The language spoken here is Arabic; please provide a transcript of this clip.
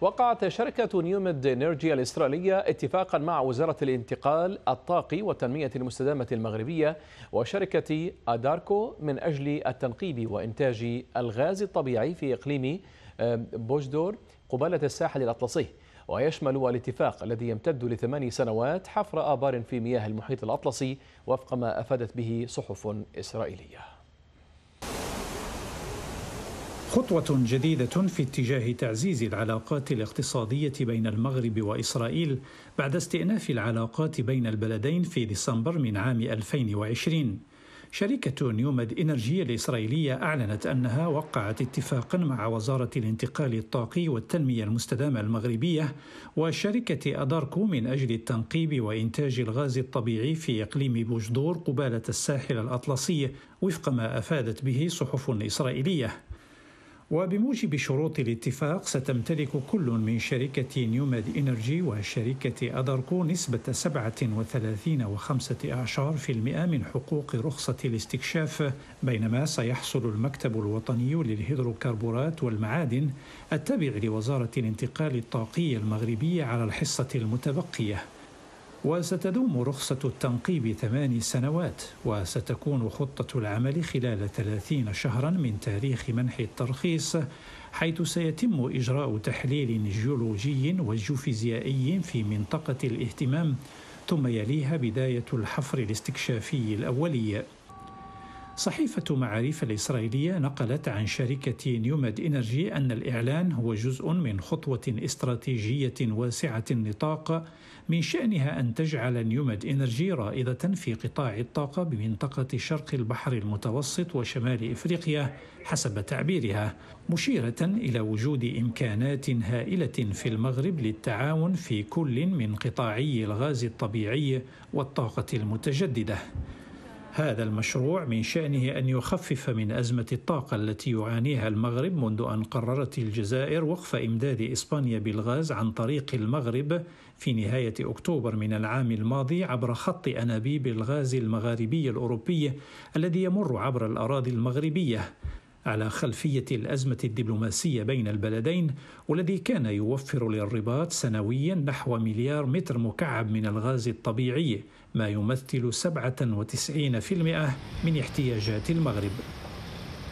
وقعت شركة نيوميد إنرجي الإسرائيلية اتفاقا مع وزارة الانتقال الطاقي والتنمية المستدامة المغربية وشركة أداركو من أجل التنقيب وإنتاج الغاز الطبيعي في إقليم بوجدور قبالة الساحل الأطلسي ويشمل الاتفاق الذي يمتد لثماني سنوات حفر آبار في مياه المحيط الأطلسي وفق ما أفادت به صحف إسرائيلية خطوة جديدة في اتجاه تعزيز العلاقات الاقتصادية بين المغرب وإسرائيل بعد استئناف العلاقات بين البلدين في ديسمبر من عام 2020 شركة نيومد إنرجي الإسرائيلية أعلنت أنها وقعت اتفاقا مع وزارة الانتقال الطاقي والتنمية المستدامة المغربية وشركة أداركو من أجل التنقيب وإنتاج الغاز الطبيعي في إقليم بوجدور قبالة الساحل الأطلسي وفق ما أفادت به صحف إسرائيلية وبموجب شروط الاتفاق ستمتلك كل من شركة نيوماد إنرجي وشركة أداركو نسبة 37.5% من حقوق رخصة الاستكشاف بينما سيحصل المكتب الوطني للهيدروكربونات والمعادن التابع لوزارة الانتقال الطاقي المغربية على الحصة المتبقية وستدوم رخصة التنقيب ثماني سنوات وستكون خطة العمل خلال ثلاثين شهرا من تاريخ منح الترخيص حيث سيتم إجراء تحليل جيولوجي وجيوفيزيائي في منطقة الاهتمام ثم يليها بداية الحفر الاستكشافي الأولي صحيفة معاريف الإسرائيلية نقلت عن شركة نيومد إنرجي أن الإعلان هو جزء من خطوة استراتيجية واسعة النطاق من شأنها أن تجعل نيومد إنرجي رائدة في قطاع الطاقة بمنطقة شرق البحر المتوسط وشمال إفريقيا حسب تعبيرها مشيرة إلى وجود إمكانات هائلة في المغرب للتعاون في كل من قطاعي الغاز الطبيعي والطاقة المتجددة هذا المشروع من شأنه أن يخفف من أزمة الطاقة التي يعانيها المغرب منذ أن قررت الجزائر وقف إمداد إسبانيا بالغاز عن طريق المغرب في نهاية أكتوبر من العام الماضي عبر خط أنابيب الغاز المغاربي الأوروبي الذي يمر عبر الأراضي المغربية على خلفية الأزمة الدبلوماسية بين البلدين والذي كان يوفر للرباط سنويا نحو مليار متر مكعب من الغاز الطبيعي ما يمثل 97% من احتياجات المغرب